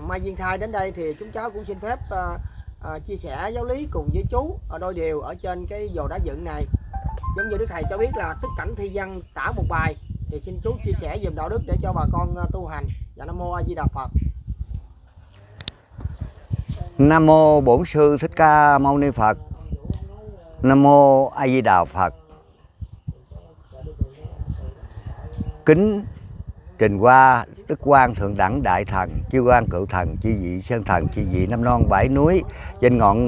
Mai Duyên Thai đến đây thì chúng cháu cũng xin phép à, à, chia sẻ giáo lý cùng với chú ở đôi điều ở trên cái dồ đá dựng này giống như Đức Thầy cho biết là tức cảnh thi văn tả một bài thì xin chú chia sẻ dùm đạo đức để cho bà con à, tu hành và dạ, Nam Mô A Di Đà Phật Nam Mô Bổn Sư Thích Ca Mâu Ni Phật Nam Mô A Di Đà Phật Kính Trình qua đức quan thượng đẳng đại thần chư quan cựu thần chư vị sơn thần chư vị năm non bãi núi trên ngọn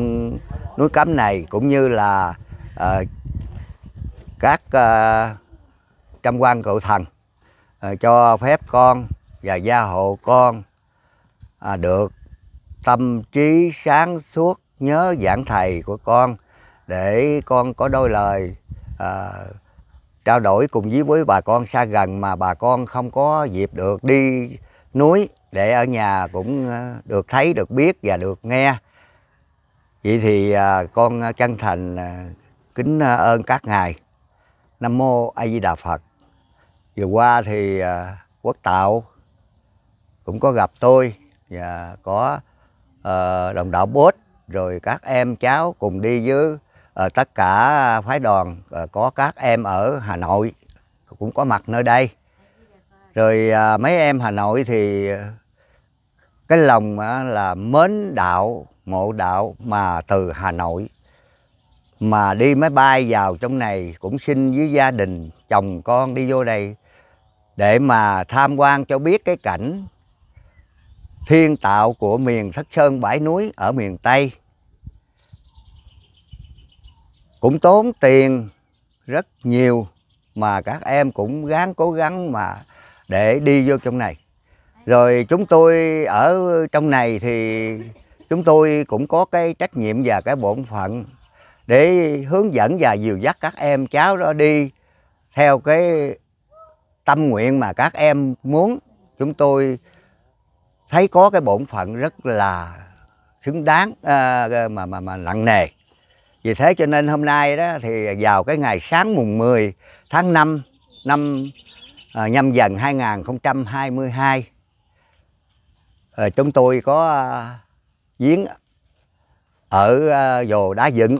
núi cấm này cũng như là uh, các uh, trăm quan cựu thần uh, cho phép con và gia hộ con uh, được tâm trí sáng suốt nhớ giảng thầy của con để con có đôi lời uh, trao đổi cùng với, với bà con xa gần mà bà con không có dịp được đi núi để ở nhà cũng ờ, được thấy được biết và được nghe vậy thì ờ, con ờ, chân thành kính ơn các ngài nam mô a di đà phật vừa qua thì quốc tạo cũng có gặp tôi và có đồng đạo bốt rồi các em cháu cùng đi với Ờ, tất cả phái đoàn ờ, có các em ở Hà Nội cũng có mặt nơi đây rồi à, mấy em Hà Nội thì cái lòng là mến đạo mộ đạo mà từ Hà Nội mà đi máy bay vào trong này cũng xin với gia đình chồng con đi vô đây để mà tham quan cho biết cái cảnh thiên tạo của miền Thất Sơn Bãi Núi ở miền Tây cũng tốn tiền rất nhiều mà các em cũng gắng cố gắng mà để đi vô trong này rồi chúng tôi ở trong này thì chúng tôi cũng có cái trách nhiệm và cái bổn phận để hướng dẫn và dìu dắt các em cháu đó đi theo cái tâm nguyện mà các em muốn chúng tôi thấy có cái bổn phận rất là xứng đáng à, mà mà mà nặng nề vì thế cho nên hôm nay đó thì vào cái ngày sáng mùng 10 tháng 5 năm à, nhâm dần 2022 à, ờ, chúng tôi có à, giếng ở à, Dồ Đá Dựng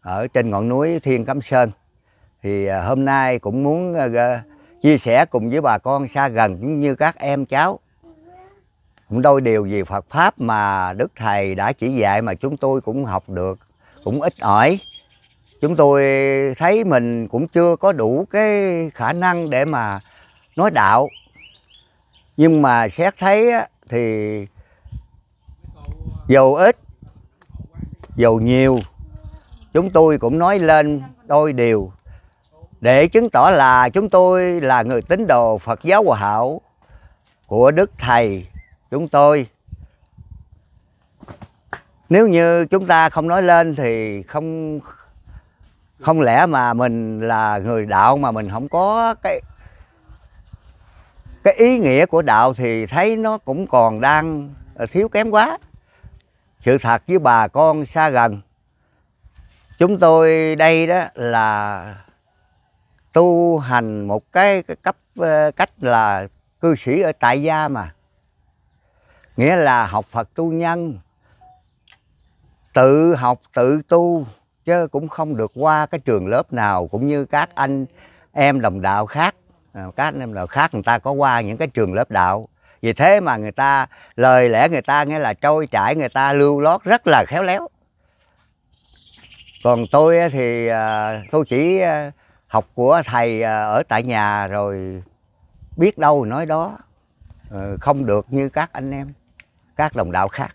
ở trên ngọn núi Thiên Cấm Sơn thì à, hôm nay cũng muốn à, chia sẻ cùng với bà con xa gần cũng như các em cháu cũng đôi điều về Phật Pháp mà Đức Thầy đã chỉ dạy mà chúng tôi cũng học được cũng ít ỏi chúng tôi thấy mình cũng chưa có đủ cái khả năng để mà nói đạo nhưng mà xét thấy thì dầu ít dầu nhiều chúng tôi cũng nói lên đôi điều để chứng tỏ là chúng tôi là người tín đồ Phật giáo Hòa Hảo của Đức Thầy chúng tôi nếu như chúng ta không nói lên thì không không lẽ mà mình là người đạo mà mình không có cái cái ý nghĩa của đạo thì thấy nó cũng còn đang ờ, thiếu kém quá sự thật với bà con xa gần chúng tôi đây đó là tu hành một cái, cái cấp ờ, cách là cư sĩ ở tại gia mà nghĩa là học phật tu nhân tự học tự tu chứ cũng không được qua cái trường lớp nào cũng như các anh em đồng đạo khác à, các anh em đồng đạo khác người ta có qua những cái trường lớp đạo vì thế mà người ta lời lẽ người ta nghe là trôi chảy người ta lưu lót rất là khéo léo còn tôi thì à, tôi chỉ à, học của thầy ở tại nhà rồi biết đâu nói đó ờ, không được như các anh em các đồng đạo khác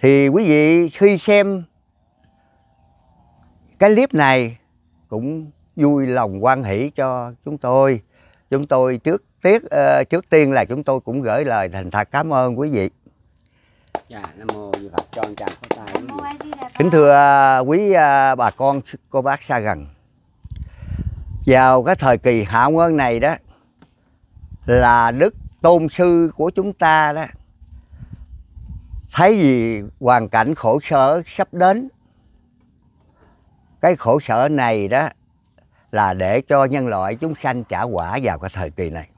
thì quý vị khi xem cái clip này cũng vui lòng quan hỷ cho chúng tôi chúng tôi trước tiết uh, ờ, trước tiên là chúng tôi cũng gửi lời thành thật cảm ơn quý vị dạ, Kính thưa ờ, quý ờ, bà con, cô bác xa gần Vào cái thời kỳ hạ quân này đó Là đức tôn sư của chúng ta đó thấy gì hoàn cảnh khổ sở sắp đến cái khổ sở này đó là để cho nhân loại chúng sanh trả quả vào cái thời kỳ này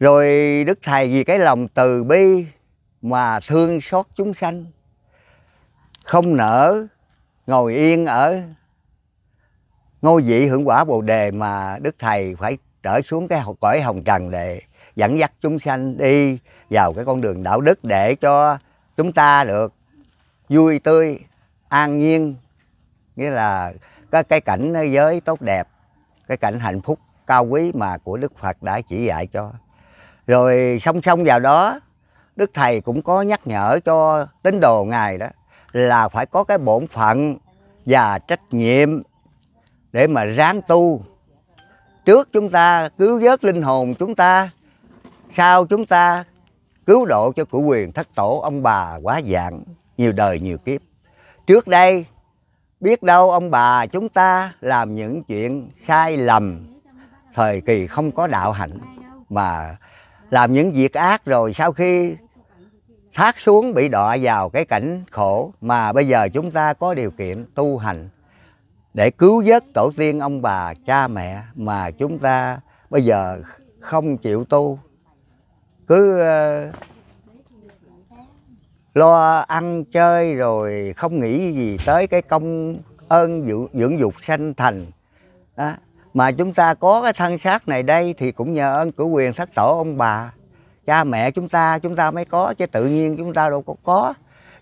rồi đức thầy vì cái lòng từ bi mà thương xót chúng sanh không nỡ ngồi yên ở ngôi vị hưởng quả bồ đề mà đức thầy phải trở xuống cái cõi hồng trần để dẫn dắt chúng sanh đi vào cái con đường đạo đức để cho chúng ta được vui tươi an nhiên nghĩa là cái, cái cảnh thế giới tốt đẹp cái cảnh hạnh phúc cao quý mà của đức phật đã chỉ dạy cho rồi song song vào đó đức thầy cũng có nhắc nhở cho tín đồ ngài đó là phải có cái bổn phận và trách nhiệm để mà ráng tu trước chúng ta cứu vớt linh hồn chúng ta sau chúng ta cứu độ cho cụ quyền thất tổ ông bà quá dạng nhiều đời nhiều kiếp trước đây biết đâu ông bà chúng ta làm những chuyện sai lầm thời kỳ không có đạo hạnh mà làm những việc ác rồi sau khi thác xuống bị đọa vào cái cảnh khổ mà bây giờ chúng ta có điều kiện tu hành để cứu vớt tổ tiên ông bà cha mẹ mà chúng ta bây giờ không chịu tu cứ ờ, lo ăn chơi rồi không nghĩ gì tới cái công ơn dưỡng, dưỡng dục sanh thành đó. mà chúng ta có cái thân xác này đây thì cũng nhờ ơn cử quyền sắc tổ ông bà cha mẹ chúng ta chúng ta mới có chứ tự nhiên chúng ta đâu có có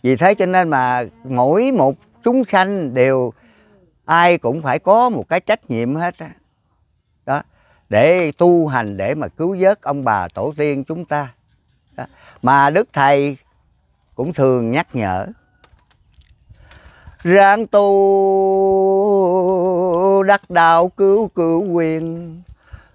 vì thế cho nên mà mỗi một chúng sanh đều ai cũng phải có một cái trách nhiệm hết á để tu hành để mà cứu vớt ông bà tổ tiên chúng ta đó. mà đức thầy cũng thường nhắc nhở ráng tu đắc đạo cứu cửu quyền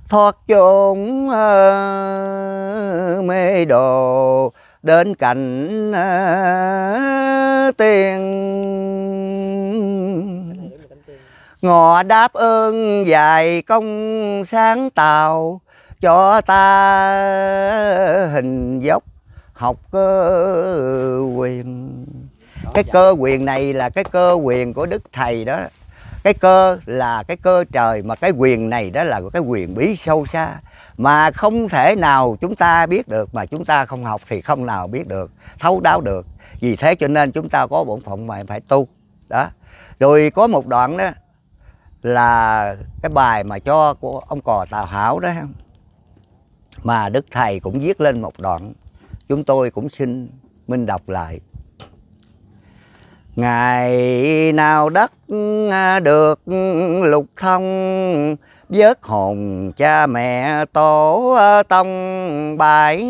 thoát chốn ờ, mê đồ đến cảnh ờ, tiên ngọ đáp ơn dài công sáng tạo cho ta hình dốc học cơ quyền cái cơ quyền này là cái cơ quyền của đức thầy đó cái cơ là cái cơ trời mà cái quyền này đó là cái quyền bí sâu xa mà không thể nào chúng ta biết được mà chúng ta không học thì không nào biết được thấu đáo được vì thế cho nên chúng ta có bổn phận mà phải tu đó rồi có một đoạn đó là cái bài mà cho của ông cò tào hảo đó mà đức thầy cũng viết lên một đoạn chúng tôi cũng xin minh đọc lại ngày nào đất à, được lục thông vớt hồn cha mẹ tổ à, tông bãi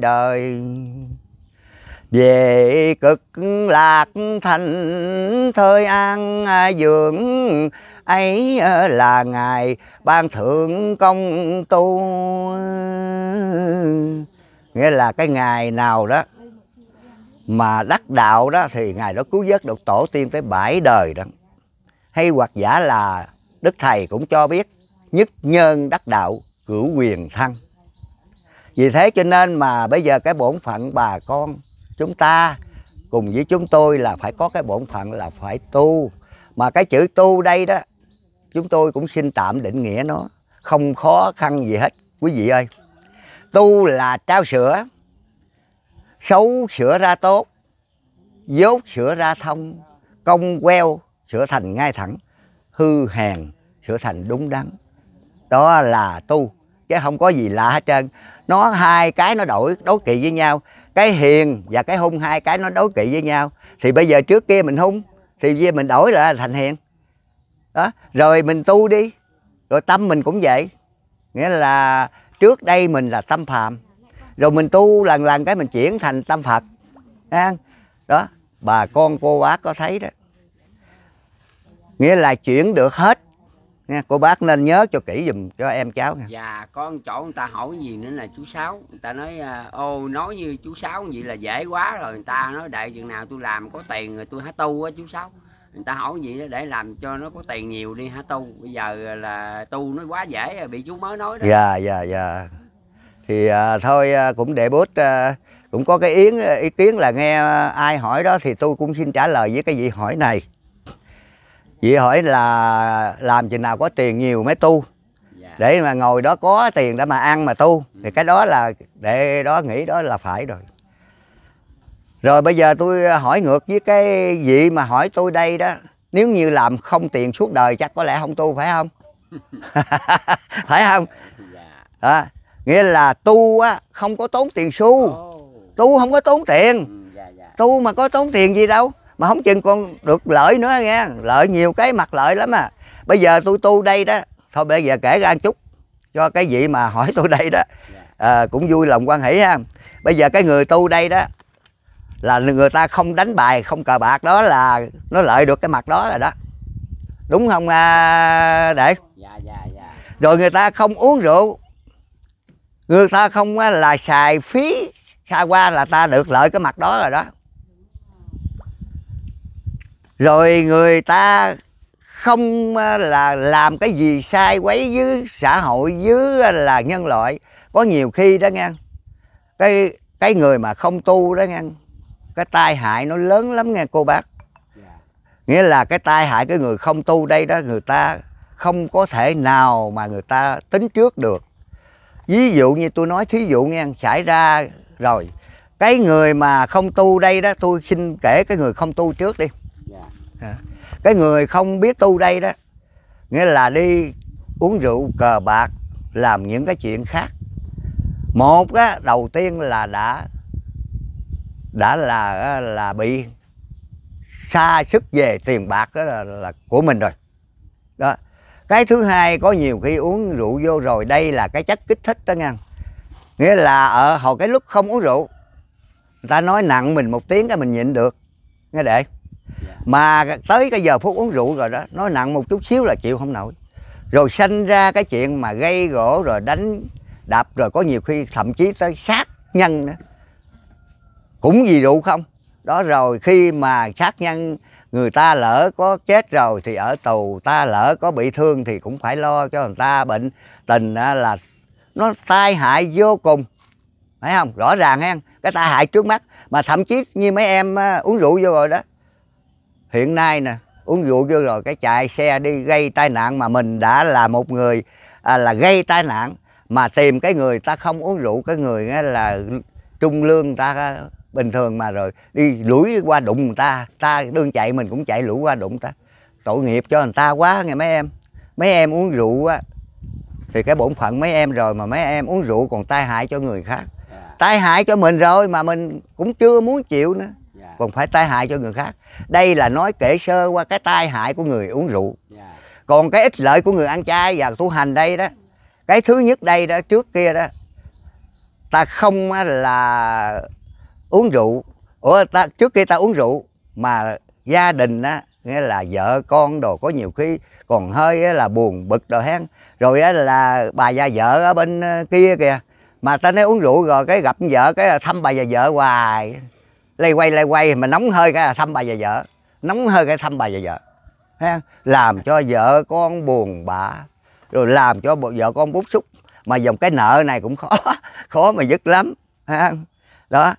đời về cực lạc thành thời an à, dưỡng ấy à, là ngài ban thượng công tu nghĩa là cái ngày nào đó mà đắc đạo đó thì ngài đó cứu vớt được tổ tiên tới bảy đời đó hay hoặc giả là đức thầy cũng cho biết nhất nhân đắc đạo cửu quyền thăng vì thế cho nên mà bây giờ cái bổn phận bà con chúng ta cùng với chúng tôi là phải có cái bổn phận là phải tu mà cái chữ tu đây đó chúng tôi cũng xin tạm định nghĩa nó không khó khăn gì hết quý vị ơi tu là trao sửa xấu sửa ra tốt dốt sửa ra thông công queo sửa thành ngay thẳng hư hèn sửa thành đúng đắn đó là tu chứ không có gì lạ hết trơn nó hai cái nó đổi đối kỳ với nhau cái hiền và cái hung hai cái nó đối kỵ với nhau thì bây giờ trước kia mình hung thì giờ mình đổi lại thành hiền đó rồi mình tu đi rồi tâm mình cũng vậy nghĩa là trước đây mình là tâm phạm rồi mình tu lần lần cái mình chuyển thành tâm phật đó bà con cô bác có thấy đó nghĩa là chuyển được hết nha cô bác nên nhớ cho kỹ dùm cho em cháu nha dạ con chỗ người ta hỏi gì nữa là chú sáu người ta nói à, ô nói như chú sáu vậy là dễ quá rồi người ta nói đại chừng nào tôi làm có tiền rồi tôi hả tu á chú sáu người ta hỏi gì đó để làm cho nó có tiền nhiều đi hả tu bây giờ là tu nó quá dễ rồi bị chú mới nói đó dạ dạ dạ thì à, thôi à, cũng để bút à, cũng có cái ý, à, ý kiến là nghe ai hỏi đó thì tôi cũng xin trả lời với cái gì hỏi này chị hỏi là làm chừng nào có tiền nhiều mới tu dạ. để mà ngồi đó có tiền để mà ăn mà tu thì ừ. cái đó là để đó nghĩ đó là phải rồi rồi bây giờ tôi hỏi ngược với cái vị mà hỏi tôi đây đó nếu như làm không tiền suốt đời chắc có lẽ không tu phải không phải không à, nghĩa là tu á không có tốn tiền xu tu không có tốn tiền ừ, dạ, tu mà có tốn tiền gì đâu mà không chừng con được lợi nữa nghe lợi nhiều cái mặt lợi lắm à bây giờ tôi tu đây đó thôi bây giờ kể ra một chút cho cái vị mà hỏi tôi đây đó à, cũng vui lòng quan hỷ ha bây giờ cái người tu đây đó là người ta không đánh bài không cờ bạc đó là nó lợi được cái mặt đó rồi đó đúng không à, để dạ, dạ, dạ. rồi người ta không uống rượu người ta không à, là xài phí xa qua là ta được lợi cái mặt đó rồi đó rồi người ta không à, là làm cái gì sai quấy với xã hội với à, là nhân loại có nhiều khi đó nghe cái cái người mà không tu đó nghe cái tai hại nó lớn lắm nghe cô bác dạ. nghĩa là cái tai hại cái người không tu đây đó người ta không có thể nào mà người ta tính trước được ví dụ như tôi nói thí dụ nghe xảy ra rồi cái người mà không tu đây đó tôi xin kể cái người không tu trước đi cái người không biết tu đây đó nghĩa là đi uống rượu cờ bạc làm những cái chuyện khác một á, đầu tiên là đã đã là là bị xa sức về tiền bạc đó là, là của mình rồi đó cái thứ hai có nhiều khi uống rượu vô rồi đây là cái chất kích thích đó nha nghĩa là ở hồi cái lúc không uống rượu người ta nói nặng mình một tiếng cái mình nhịn được nghe để Dạ. mà tới cái giờ phút uống rượu rồi đó nó nặng một chút xíu là chịu không nổi rồi sanh ra cái chuyện mà gây gỗ rồi đánh đập rồi có nhiều khi thậm chí tới sát nhân nữa cũng vì rượu không đó rồi khi mà sát nhân người ta lỡ có chết rồi thì ở tù ta lỡ có bị thương thì cũng phải lo cho người ta bệnh tình là nó tai hại vô cùng phải không rõ ràng hen cái tai hại trước mắt mà thậm chí như mấy em uống rượu vô rồi đó hiện nay nè uống rượu vô rồi cái chạy xe đi gây tai nạn mà mình đã là một người à, là gây tai nạn mà tìm cái người ta không uống rượu cái người là trung lương ta à, bình thường mà rồi đi lủi qua đụng người ta ta đương chạy mình cũng chạy lủi qua đụng ta tội nghiệp cho người ta quá nghe mấy em mấy em uống rượu á thì cái bổn phận mấy em rồi mà mấy em uống rượu còn tai hại cho người khác à. tai hại cho mình rồi mà mình cũng chưa muốn chịu nữa yeah. Dạ. còn phải tai hại cho người khác đây là nói kể sơ qua cái tai hại của người uống rượu yeah. Dạ. còn cái ích lợi của người ăn chay và tu hành đây đó cái thứ nhất đây đó trước kia đó ta không là uống rượu ủa ta trước kia ta uống rượu mà gia đình á nghĩa là vợ con đồ có nhiều khi còn hơi là buồn bực đồ hen rồi á là bà già vợ ở bên ờ, kia kìa mà ta nói uống rượu rồi cái gặp vợ cái thăm bà già vợ hoài lay quay lay quay mà nóng hơi cái là thăm bà và vợ nóng hơi cái thăm bà và vợ Thấy làm cho vợ con buồn bã rồi làm cho vợ con bút xúc mà dòng cái nợ này cũng khó khó mà dứt lắm Thấy đó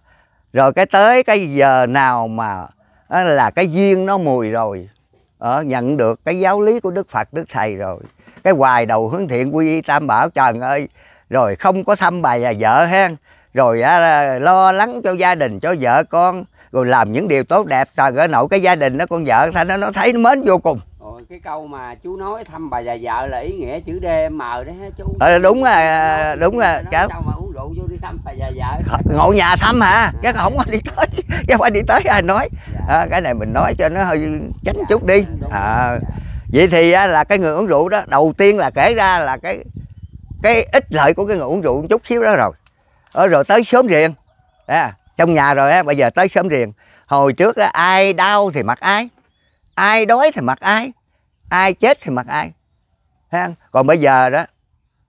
rồi cái tới cái giờ nào mà là cái duyên nó mùi rồi ở ờ, nhận được cái giáo lý của đức phật đức thầy rồi cái hoài đầu hướng thiện quy y tam bảo trần ơi rồi không có thăm bà và vợ hen rồi à, lo lắng cho gia đình cho vợ con rồi làm những điều tốt đẹp trời gỡ nổi cái gia đình đó con vợ ta nó nó thấy nó mến vô cùng Ồ, cái câu mà chú nói thăm bà già vợ là ý nghĩa chữ D M đấy chú ờ, đúng à, đúng à, cháu mà uống rượu vô đi thăm bà già vợ ờ, ngồi nhà thăm hả à. chứ không có đi tới chứ phải đi tới ai nói dạ. à, cái này mình nói cho nó hơi tránh dạ, chút đi à, vậy thì là cái người uống rượu đó đầu tiên là kể ra là cái cái ích lợi của cái người uống rượu một chút xíu đó rồi ở ờ, rồi tới sớm riêng à, trong nhà rồi á bây giờ tới sớm riêng hồi trước á ai đau thì mặc ai ai đói thì mặc ai ai chết thì mặc ai ha? còn bây giờ đó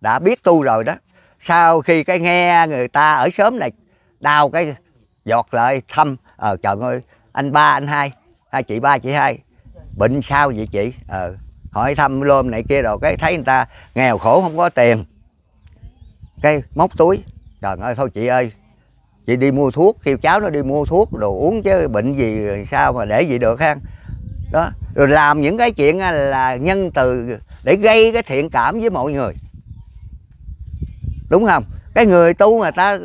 đã biết tu rồi đó sau khi cái nghe người ta ở sớm này đau cái giọt lại thăm ờ trời ơi anh ba anh hai hai chị ba chị hai bệnh sao vậy chị ờ hỏi thăm lôm này kia rồi cái thấy người ta nghèo khổ không có tiền cái móc túi trời ơi thôi chị ơi chị đi mua thuốc kêu cháu nó đi mua thuốc đồ uống chứ bệnh gì sao mà để vậy được ha đó rồi làm những cái chuyện là nhân từ để gây cái thiện cảm với mọi người đúng không cái người tu mà ta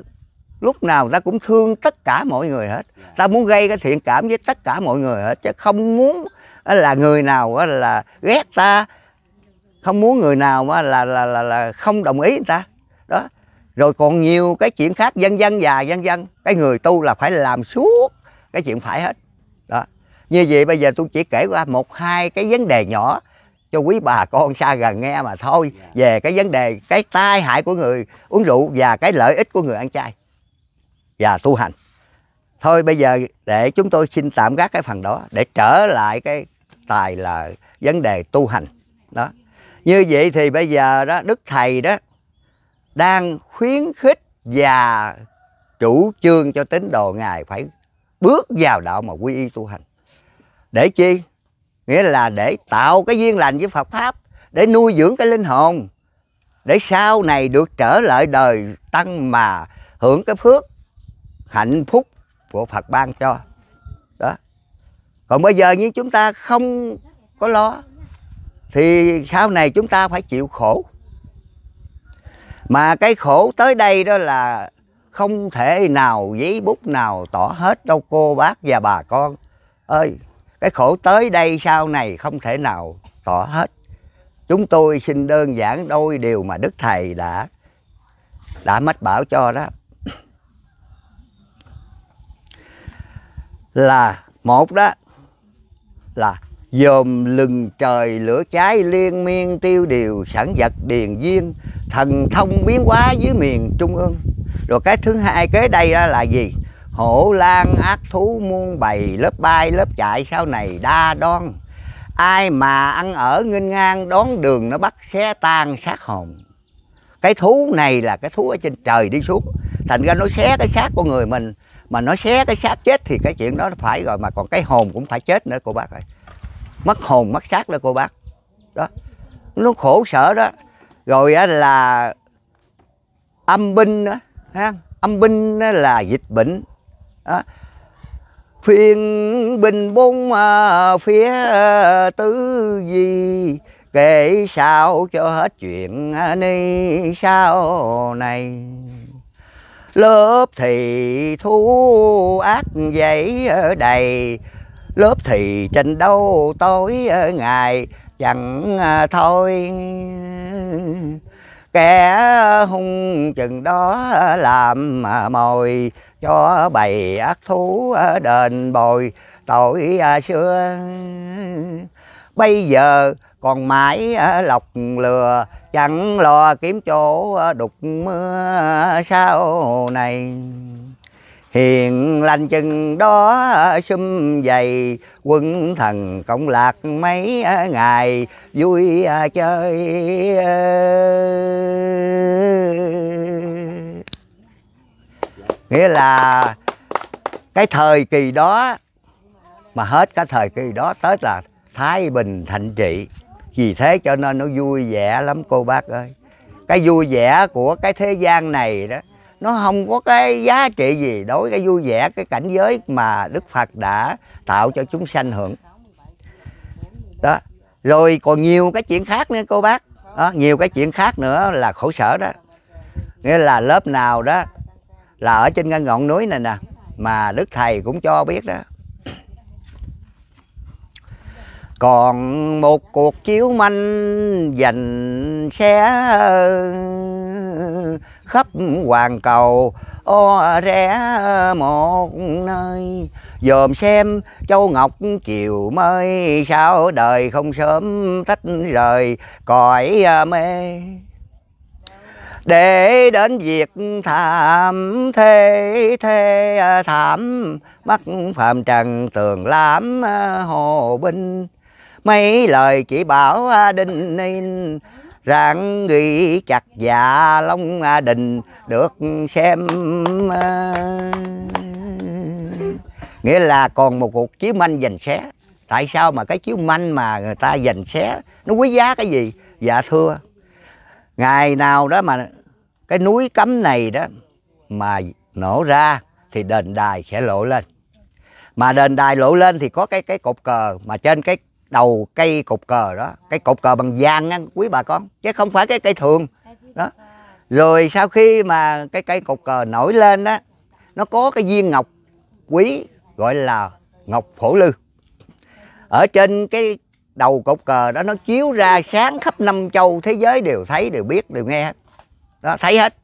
lúc nào ta cũng thương tất cả mọi người hết ta muốn gây cái thiện cảm với tất cả mọi người hết chứ không muốn là người nào là ghét ta không muốn người nào là là là, là không đồng ý người ta rồi còn nhiều cái chuyện khác dân dân và dân dân cái người tu là phải làm suốt cái chuyện phải hết đó như vậy bây giờ tôi chỉ kể qua một hai cái vấn đề nhỏ cho quý bà con xa gần nghe mà thôi dạ. về cái vấn đề cái tai hại của người uống rượu và cái lợi ích của người ăn chay và tu hành thôi bây giờ để chúng tôi xin tạm gác cái phần đó để trở lại cái tài là vấn đề tu hành đó như vậy thì bây giờ đó đức thầy đó đang khuyến khích và chủ trương cho tín đồ ngài phải bước vào đạo mà quy y tu hành để chi nghĩa là để tạo cái duyên lành với phật pháp để nuôi dưỡng cái linh hồn để sau này được trở lại đời tăng mà hưởng cái phước hạnh phúc của phật ban cho đó còn bây giờ như chúng ta không có lo thì sau này chúng ta phải chịu khổ mà cái khổ tới đây đó là không thể nào giấy bút nào tỏ hết đâu cô bác và bà con ơi cái khổ tới đây sau này không thể nào tỏ hết chúng tôi xin đơn giản đôi điều mà đức thầy đã đã mách bảo cho đó là một đó là dòm lừng trời lửa cháy liên miên tiêu điều sẵn vật điền duyên thần thông biến hóa dưới miền trung ương rồi cái thứ hai kế đây đó là gì hổ lan ác thú muôn bày lớp bay lớp chạy sau này đa đoan ai mà ăn ở nghênh ngang đón đường nó bắt xé tan sát hồn cái thú này là cái thú ở trên trời đi xuống thành ra nó xé cái xác của người mình mà nó xé cái xác chết thì cái chuyện đó nó phải rồi mà còn cái hồn cũng phải chết nữa cô bác ơi mất hồn mất xác đó cô bác đó nó khổ sở đó rồi á là âm binh nữa ha âm binh là dịch bệnh đó. phiên binh bốn à, phía tứ gì kể sao cho hết chuyện à, ni sao này lớp thì thú ác dãy đầy lớp thì tranh đấu tối ngày chẳng à, thôi kẻ hung chừng đó làm à, mồi cho bầy ác thú à, đền bồi tội xưa bây giờ còn mãi lọc lừa chẳng lo kiếm chỗ đục mưa sau này hiền lành chừng đó sum dày quân thần cộng lạc mấy ngày vui à, chơi à. nghĩa là cái thời kỳ đó mà hết cái thời kỳ đó tới là thái bình thạnh trị vì thế cho nên nó vui vẻ lắm cô bác ơi cái vui vẻ của cái thế gian này đó nó không có cái giá trị gì đối với cái vui vẻ cái cảnh giới mà Đức Phật đã tạo cho chúng sanh hưởng đó rồi còn nhiều cái chuyện khác nữa cô bác đó, nhiều cái chuyện khác nữa là khổ sở đó nghĩa là lớp nào đó là ở trên ngân ngọn núi này nè mà đức thầy cũng cho biết đó còn một cuộc chiếu manh dành xé khắp hoàn cầu o rẽ một nơi dòm xem châu ngọc chiều mới sao đời không sớm tách rời cõi mê để đến việc thảm thế thế thảm mắt phàm trần tường lãm hồ binh mấy lời chỉ bảo à, đinh in rạng ghi chặt dạ long à, đình được xem à. nghĩa là còn một cuộc chiếu manh giành xé tại sao mà cái chiếu manh mà người ta giành xé nó quý giá cái gì dạ thưa ngày nào đó mà cái núi cấm này đó mà nổ ra thì đền đài sẽ lộ lên mà đền đài lộ lên thì có cái cái cột cờ mà trên cái đầu cây cột cờ đó cây cột cờ bằng vàng nha quý bà con chứ không phải cái cây thường đó rồi sau khi mà cái cây cột cờ nổi lên đó nó có cái viên ngọc quý gọi là ngọc phổ lư ở trên cái đầu cột cờ đó nó chiếu ra sáng khắp năm châu thế giới đều thấy đều biết đều nghe hết đó thấy hết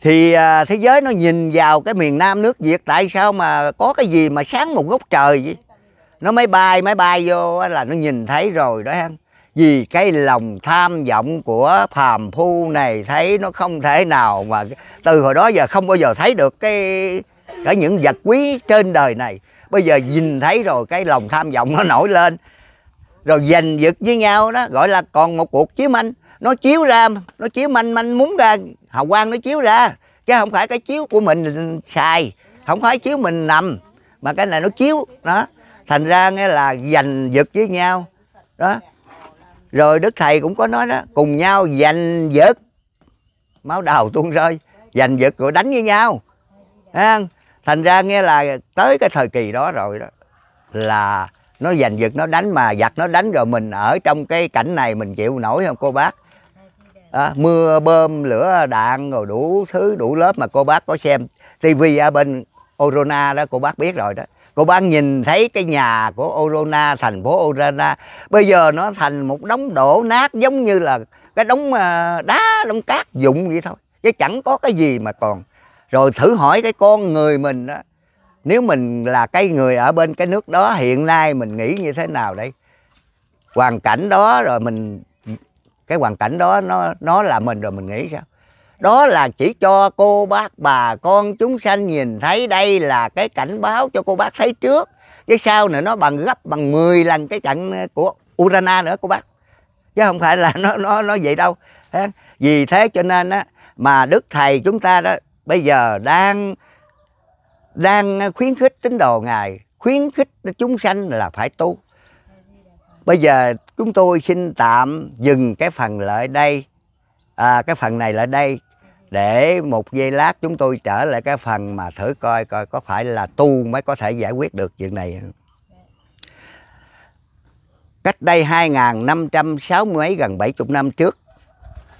thì à, thế giới nó nhìn vào cái miền nam nước việt tại sao mà có cái gì mà sáng một góc trời vậy nó máy bay máy bay vô là nó nhìn thấy rồi đó em vì cái lòng tham vọng của phàm phu này thấy nó không thể nào mà từ hồi đó giờ không bao giờ thấy được cái cả những vật quý trên đời này bây giờ nhìn thấy rồi cái lòng tham vọng nó nổi lên rồi giành giật với nhau đó gọi là còn một cuộc chiếu manh nó chiếu ra nó chiếu manh manh muốn ra hào quang nó chiếu ra chứ không phải cái chiếu của mình xài không phải chiếu mình nằm mà cái này nó chiếu đó thành ra nghe là giành giật với nhau đó rồi đức thầy cũng có nói đó cùng nhau giành giật máu đầu tuôn rơi giành giật rồi đánh với nhau thành ra nghe là tới cái thời kỳ đó rồi đó là nó giành giật nó đánh mà giặt nó đánh rồi mình ở trong cái cảnh này mình chịu nổi không cô bác à, mưa bơm lửa đạn rồi đủ thứ đủ lớp mà cô bác có xem tivi ở bên Orona đó cô bác biết rồi đó Cô bác nhìn thấy cái nhà của Orona, thành phố Orona Bây giờ nó thành một đống đổ nát giống như là cái đống ờ, đá, đống cát dụng vậy thôi Chứ chẳng có cái gì mà còn Rồi thử hỏi cái con người mình đó Nếu mình là cái người ở bên cái nước đó hiện nay mình nghĩ như thế nào đây Hoàn cảnh đó rồi mình Cái hoàn cảnh đó nó nó là mình rồi mình nghĩ sao đó là chỉ cho cô bác bà con chúng sanh nhìn thấy đây là cái cảnh báo cho cô bác thấy trước chứ sau nữa nó bằng gấp bằng 10 lần cái trận của Urana nữa cô bác chứ không phải là nó nó nó vậy đâu vì thế cho nên á mà đức thầy chúng ta đó bây giờ đang đang khuyến khích tín đồ ngài khuyến khích chúng sanh là phải tu bây giờ chúng tôi xin tạm dừng cái phần lại đây à, cái phần này lại đây để một giây lát chúng tôi trở lại cái phần mà thử coi coi có phải là tu mới có thể giải quyết được chuyện này cách đây hai năm 2.560 mấy gần bảy chục năm trước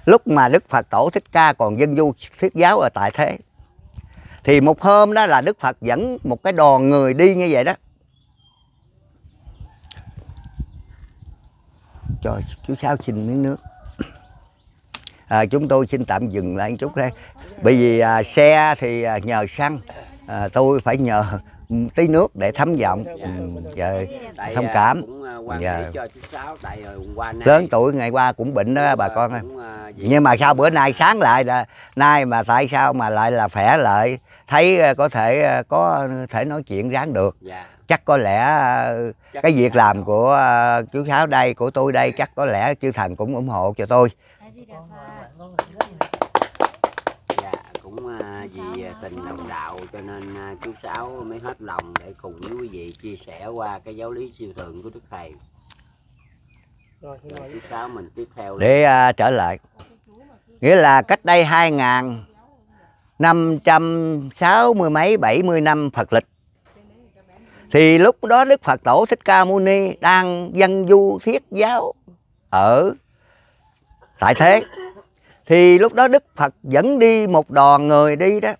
lúc mà Đức Phật Tổ Thích Ca còn dân du thuyết giáo ở tại thế thì một hôm đó là Đức Phật dẫn một cái đoàn người đi như vậy đó trời chú sao xin miếng nước à, chúng tôi xin tạm dừng lại một chút đây bởi vì à, xe thì à, nhờ xăng à, tôi phải nhờ tí nước để thấm giọng ừ, dạ. À, à, dạ, thông cảm dạ. lớn tuổi ngày qua cũng bệnh đó bà con à, nhưng mà sao bữa nay sáng lại là nay mà tại sao mà lại là khỏe lại thấy có thể có thể nói chuyện ráng được dạ. chắc có lẽ cái việc dạ, làm của chú sáu đây của tôi đây chắc có lẽ chư thần cũng ủng hộ cho tôi Dạ, dạ cũng à, vì à, tình đồng đạo cho nên à, chú sáu mới hết lòng để cùng với quý vị chia sẻ qua cái giáo lý siêu thượng của đức thầy rồi chú sáu mình tiếp theo để uh, trở lại nghĩa là cách đây hai ngàn năm trăm sáu mươi mấy bảy mươi năm phật lịch thì lúc đó đức phật tổ thích ca mâu ni đang dân du thiết giáo ở tại thế thì lúc đó đức phật dẫn đi một đoàn người đi đó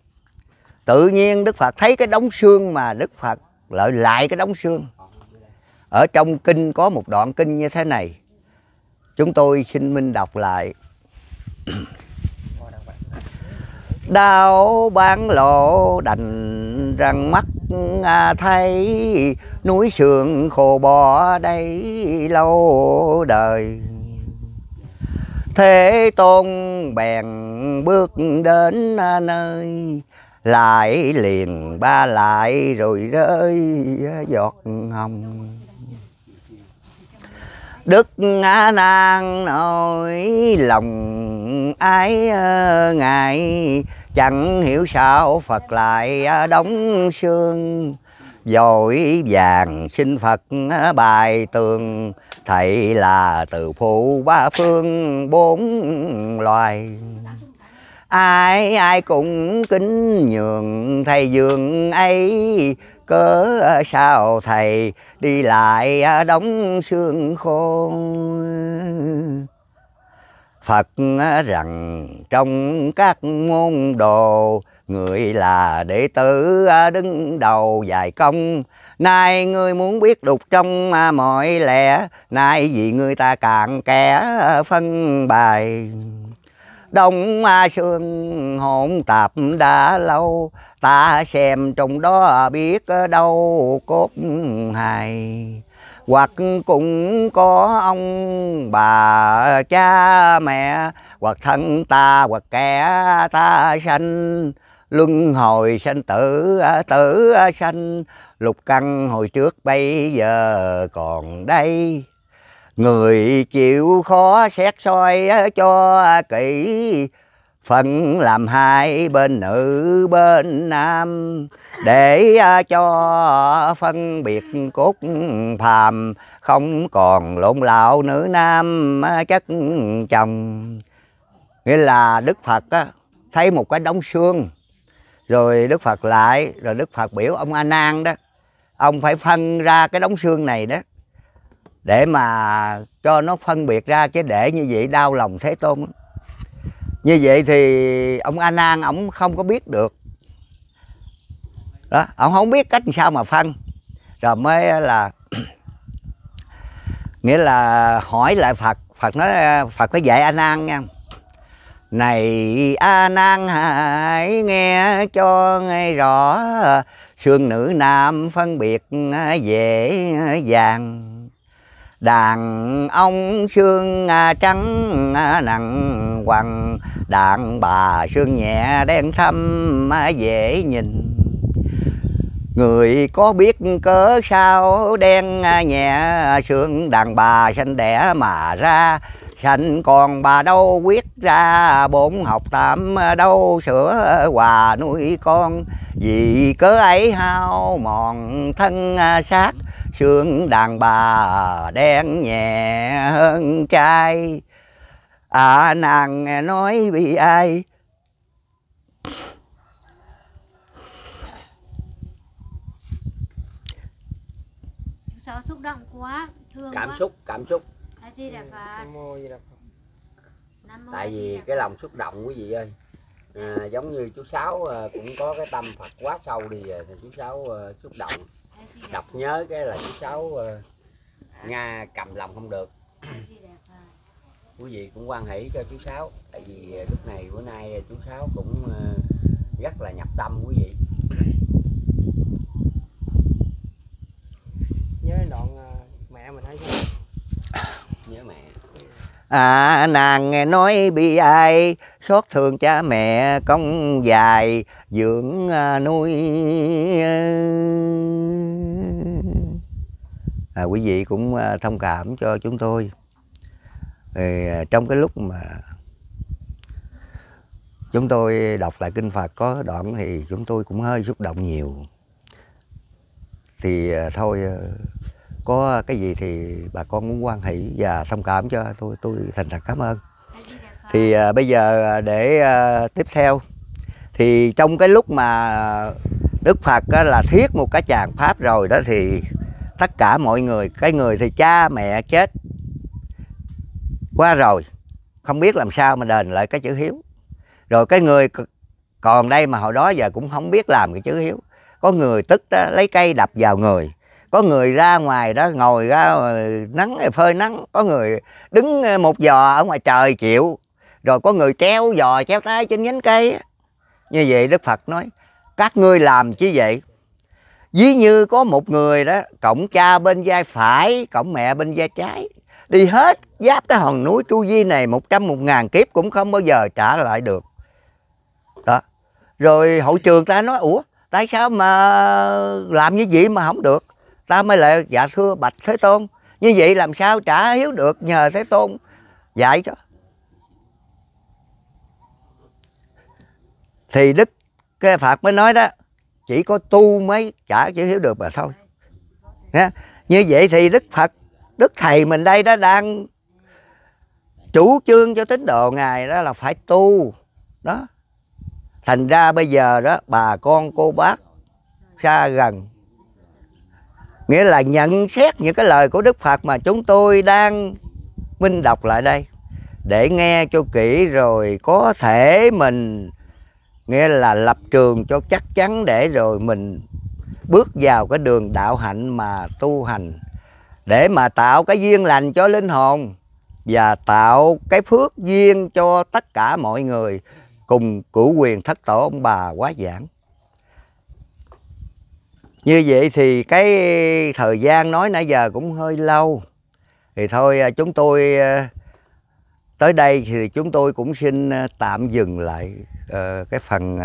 tự nhiên đức phật thấy cái đống xương mà đức phật lợi lại cái đống xương ở trong kinh có một đoạn kinh như thế này chúng tôi xin minh đọc lại đau bán lộ đành rằng mắt à, thấy núi sườn khô bò đây lâu đời Thế Tôn bèn bước đến nơi Lại liền ba lại rồi rơi giọt hồng Đức A Nan nỗi lòng ái ngại chẳng hiểu sao Phật lại đóng xương dội vàng xin Phật bài tường Thầy là từ phụ ba phương bốn loài Ai ai cũng kính nhường thầy dường ấy Cớ sao thầy đi lại đóng xương khôn Phật rằng trong các môn đồ Người là đệ tử đứng đầu dài công Nay người muốn biết đục trong mọi lẽ Nay vì người ta cạn kẻ phân bài Đông xương hỗn tạp đã lâu Ta xem trong đó biết đâu cốt hài hoặc cũng có ông bà cha mẹ hoặc thân ta hoặc kẻ ta sanh luân hồi sanh tử tử sanh lục căn hồi trước bây giờ còn đây người chịu khó xét soi cho kỹ phận làm hai bên nữ bên nam để à, cho phân biệt cốt phàm không còn lộn lạo nữ nam à, chất chồng nghĩa là đức phật á, thấy một cái đống xương rồi đức phật lại rồi đức phật biểu ông a nan đó ông phải phân ra cái đống xương này đó để mà cho nó phân biệt ra chứ để như vậy đau lòng thế tôn như vậy thì ông a nan ổng không có biết được đó ổng không biết cách sao mà phân rồi mới là nghĩa là hỏi lại phật phật nói phật có dạy a nan nha này a nan hãy nghe cho nghe rõ sương nữ nam phân biệt à, dễ dàng Đàn ông xương à, trắng à, nặng quằn Đàn bà xương nhẹ đen thâm à, dễ nhìn Người có biết cớ sao đen nhẹ xương đàn bà xanh đẻ mà ra sanh còn bà đâu quyết ra bổn học tạm đâu sửa quà nuôi con vì cớ ấy hao mòn thân à, xác xương đàn bà đen nhẹ hơn trai à nàng nói vì ai sao xúc động quá thương cảm quá. xúc cảm xúc Di Đà Phật. Nam mô Di Đà Phật. Tại vì cái lòng xúc động quý vị ơi. À, giống như chú Sáu à, cũng có cái tâm Phật quá sâu đi thì chú Sáu à, xúc động. Đọc nhớ cái là chú Sáu à, Nga cầm lòng không được. Quý vị cũng quan hỷ cho chú Sáu tại vì lúc này bữa nay chú Sáu cũng rất là nhập tâm quý vị. nhớ đoạn mẹ mình thấy nhớ mẹ À nàng nghe nói bị ai Xót thương cha mẹ công dài Dưỡng à, nuôi à, Quý vị cũng à, thông cảm cho chúng tôi thì à, Trong cái lúc mà Chúng tôi đọc lại Kinh Phật có đoạn thì chúng tôi cũng hơi xúc động nhiều Thì thôi có cái gì thì bà con muốn quan hệ và thông cảm cho tôi tôi thành thật cảm ơn thì à, bây giờ à, để à, tiếp theo thì trong cái lúc mà Đức Phật á, là thiết một cái tràng pháp rồi đó thì tất cả mọi người cái người thì cha mẹ chết qua rồi không biết làm sao mà đền lại cái chữ hiếu rồi cái người còn đây mà hồi đó giờ cũng không biết làm cái chữ hiếu có người tức đó lấy cây đập vào người có người ra ngoài đó ngồi ra ờ, nắng ờ, phơi nắng có người đứng ờ, một giò ở ngoài trời chịu rồi có người treo giò treo tay trên nhánh cây như vậy đức phật nói các ngươi làm chứ vậy ví như có một người đó cổng cha bên vai phải cổng mẹ bên vai trái đi hết giáp cái hòn núi tru di này một trăm một ngàn kiếp cũng không bao giờ trả lại được đó rồi hậu trường ta nói ủa tại sao mà làm như vậy mà không được ta mới lại dạ thưa bạch thế tôn như vậy làm sao trả hiếu được nhờ thế tôn dạy cho thì đức cái phật mới nói đó chỉ có tu mới trả chữ hiếu được mà thôi Nha. như vậy thì đức phật đức thầy mình đây đó đang chủ trương cho tín đồ ngài đó là phải tu đó thành ra bây giờ đó bà con cô bác xa gần nghĩa là nhận xét những cái lời của Đức Phật mà chúng tôi đang minh đọc lại đây để nghe cho kỹ rồi có thể mình nghĩa là lập trường cho chắc chắn để rồi mình bước vào cái đường đạo hạnh mà tu hành để mà tạo cái duyên lành cho linh hồn và tạo cái phước duyên cho tất cả mọi người cùng cửu quyền thất tổ ông bà quá giảng như vậy thì cái thời gian nói nãy giờ cũng hơi lâu thì thôi à, chúng tôi à, tới đây thì chúng tôi cũng xin à, tạm dừng lại ờ, cái phần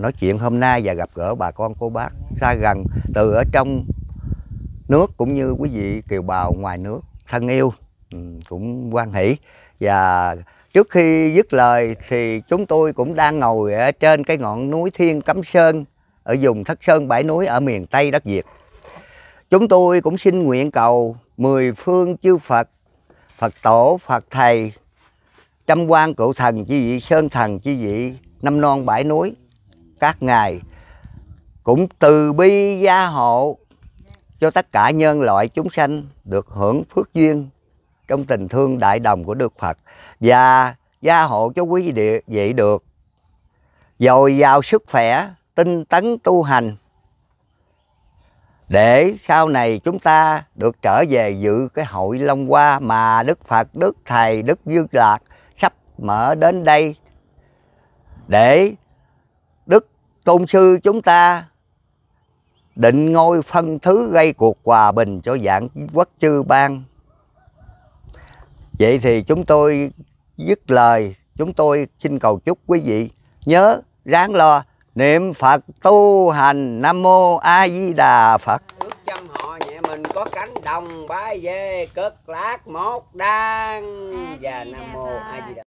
nói chuyện hôm nay và gặp gỡ bà con cô bác xa gần từ ở trong nước cũng như quý vị kiều bào ngoài nước thân yêu ừ, cũng quan hỷ và trước khi dứt lời thì chúng tôi cũng đang ngồi ở trên cái ngọn núi thiên cấm sơn ở vùng Thất Sơn Bãi Núi ở miền Tây đất Việt. Chúng tôi cũng xin nguyện cầu mười phương chư Phật, Phật Tổ, Phật Thầy, trăm quan cựu thần chi vị, sơn thần chi vị, năm non bãi núi, các ngài cũng từ bi gia hộ cho tất cả nhân loại chúng sanh được hưởng phước duyên trong tình thương đại đồng của Đức Phật và gia hộ cho quý vị được dồi dào sức khỏe tinh tấn tu hành để sau này chúng ta được trở về dự cái hội Long Hoa mà Đức Phật, Đức Thầy, Đức Dư Lạc sắp mở đến đây để Đức Tôn Sư chúng ta định ngôi phân thứ gây cuộc hòa bình cho dạng quốc chư bang. Vậy thì chúng tôi dứt lời, chúng tôi xin cầu chúc quý vị nhớ ráng lo niệm phật tu hành nam mô a di đà phật bước chân họ nhẹ mình có cánh đồng bái về cất lát một đan và nam mô a di đà